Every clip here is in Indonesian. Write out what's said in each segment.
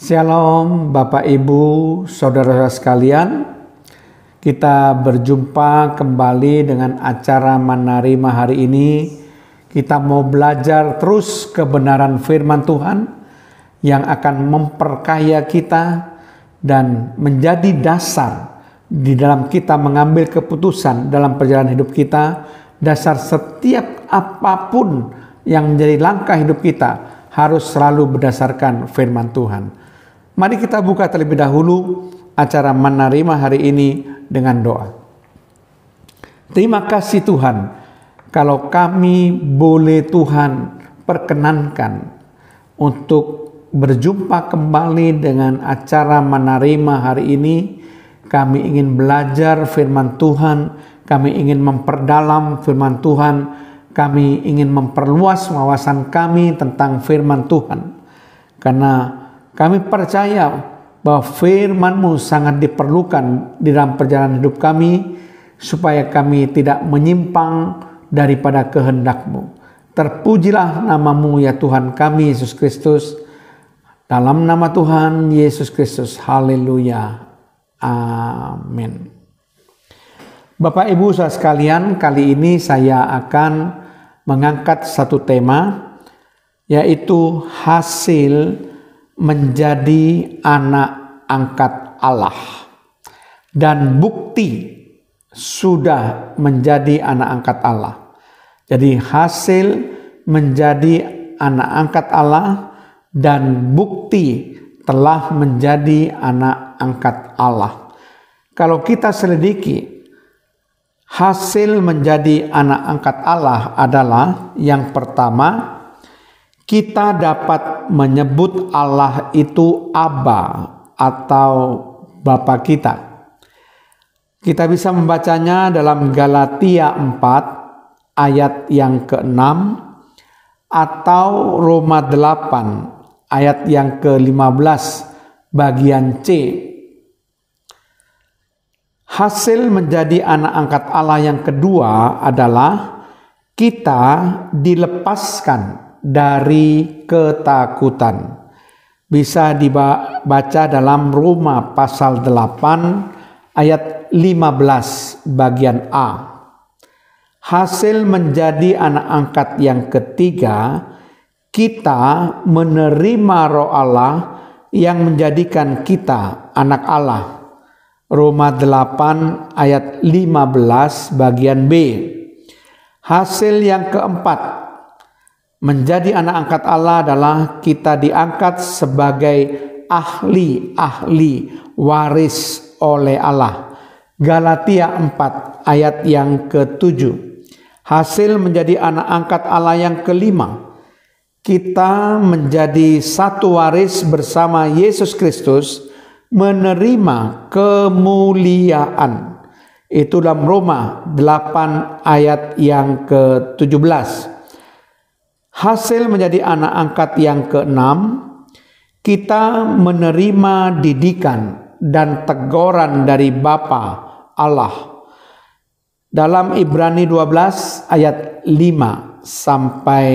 Shalom Bapak Ibu, Saudara-saudara sekalian. Kita berjumpa kembali dengan acara Manarima hari ini. Kita mau belajar terus kebenaran firman Tuhan yang akan memperkaya kita dan menjadi dasar di dalam kita mengambil keputusan dalam perjalanan hidup kita. Dasar setiap apapun yang menjadi langkah hidup kita harus selalu berdasarkan firman Tuhan. Mari kita buka terlebih dahulu acara menerima hari ini dengan doa. Terima kasih Tuhan, kalau kami boleh Tuhan perkenankan untuk berjumpa kembali dengan acara menerima hari ini. Kami ingin belajar firman Tuhan, kami ingin memperdalam firman Tuhan, kami ingin memperluas wawasan kami tentang firman Tuhan. Karena kami percaya bahwa firman-Mu sangat diperlukan di dalam perjalanan hidup kami supaya kami tidak menyimpang daripada kehendak-Mu. Terpujilah namamu ya Tuhan kami Yesus Kristus. Dalam nama Tuhan Yesus Kristus. Haleluya. Amin. Bapak Ibu saudara sekalian, kali ini saya akan mengangkat satu tema yaitu hasil menjadi anak angkat Allah dan bukti sudah menjadi anak angkat Allah. Jadi hasil menjadi anak angkat Allah dan bukti telah menjadi anak angkat Allah. Kalau kita selidiki hasil menjadi anak angkat Allah adalah yang pertama kita dapat menyebut Allah itu Aba atau Bapa kita. Kita bisa membacanya dalam Galatia 4 ayat yang ke-6 atau Roma 8 ayat yang ke-15 bagian C. Hasil menjadi anak angkat Allah yang kedua adalah kita dilepaskan dari ketakutan. Bisa dibaca dalam Roma pasal 8 ayat 15 bagian A. Hasil menjadi anak angkat yang ketiga, kita menerima roh Allah yang menjadikan kita anak Allah. Roma 8 ayat 15 bagian B. Hasil yang keempat Menjadi anak angkat Allah adalah kita diangkat sebagai ahli-ahli waris oleh Allah. Galatia 4 ayat yang ke ketujuh. Hasil menjadi anak angkat Allah yang kelima. Kita menjadi satu waris bersama Yesus Kristus menerima kemuliaan. Itu dalam Roma 8 ayat yang ke-17. Hasil menjadi anak angkat yang keenam, kita menerima didikan dan teguran dari Bapa Allah. Dalam Ibrani 12 ayat 5 sampai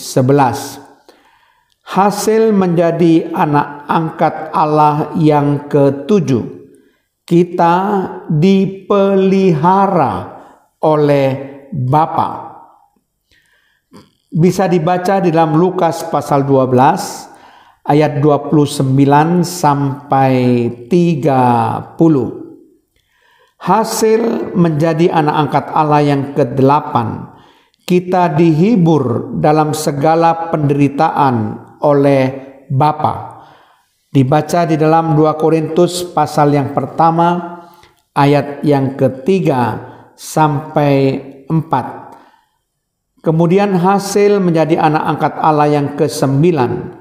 11. Hasil menjadi anak angkat Allah yang ketujuh. Kita dipelihara oleh Bapa bisa dibaca di dalam Lukas pasal 12 ayat 29 sampai 30. Hasil menjadi anak angkat Allah yang ke-8, kita dihibur dalam segala penderitaan oleh Bapa. Dibaca di dalam 2 Korintus pasal yang pertama ayat yang ketiga sampai 4. Kemudian hasil menjadi anak angkat Allah yang kesembilan.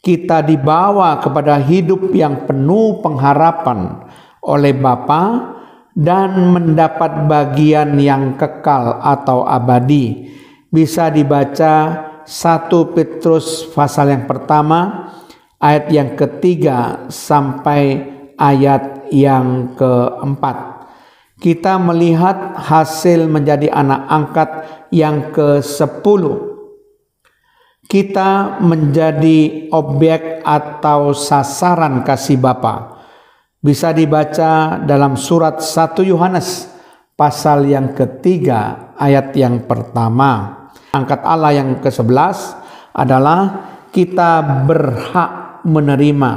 Kita dibawa kepada hidup yang penuh pengharapan oleh Bapa dan mendapat bagian yang kekal atau abadi. Bisa dibaca 1 Petrus pasal yang pertama ayat yang ketiga sampai ayat yang keempat kita melihat hasil menjadi anak angkat yang ke-10. Kita menjadi objek atau sasaran kasih Bapa. Bisa dibaca dalam surat 1 Yohanes pasal yang ketiga ayat yang pertama. Angkat Allah yang ke-11 adalah kita berhak menerima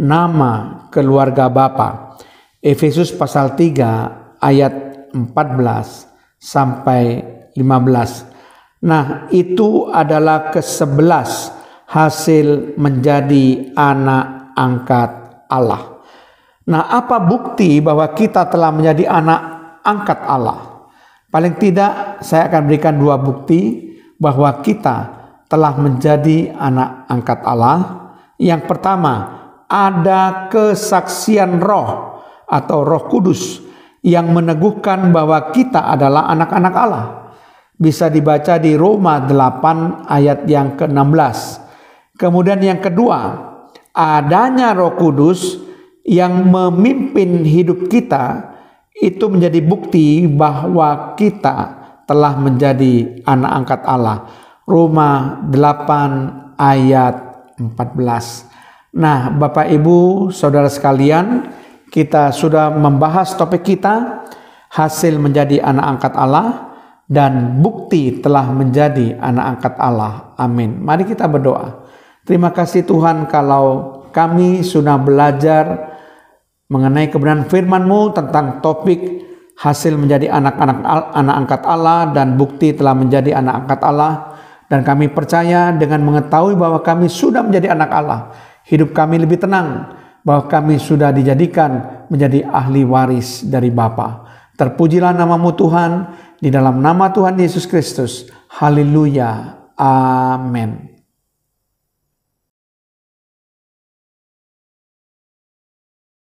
nama keluarga Bapa. Efesus pasal 3 ayat 14 sampai 15. Nah, itu adalah ke hasil menjadi anak angkat Allah. Nah, apa bukti bahwa kita telah menjadi anak angkat Allah? Paling tidak saya akan berikan dua bukti bahwa kita telah menjadi anak angkat Allah. Yang pertama, ada kesaksian roh atau roh kudus yang meneguhkan bahwa kita adalah anak-anak Allah. Bisa dibaca di Roma 8 ayat yang ke-16. Kemudian yang kedua, adanya Roh Kudus yang memimpin hidup kita itu menjadi bukti bahwa kita telah menjadi anak angkat Allah. Roma 8 ayat 14. Nah, Bapak Ibu, Saudara sekalian, kita sudah membahas topik kita hasil menjadi anak angkat Allah dan bukti telah menjadi anak angkat Allah. Amin. Mari kita berdoa. Terima kasih Tuhan kalau kami sudah belajar mengenai kebenaran firman-Mu tentang topik hasil menjadi anak-anak anak angkat Allah dan bukti telah menjadi anak angkat Allah dan kami percaya dengan mengetahui bahwa kami sudah menjadi anak Allah hidup kami lebih tenang bahwa kami sudah dijadikan menjadi ahli waris dari Bapa. Terpujilah namamu Tuhan, di dalam nama Tuhan Yesus Kristus. Haleluya. Amen.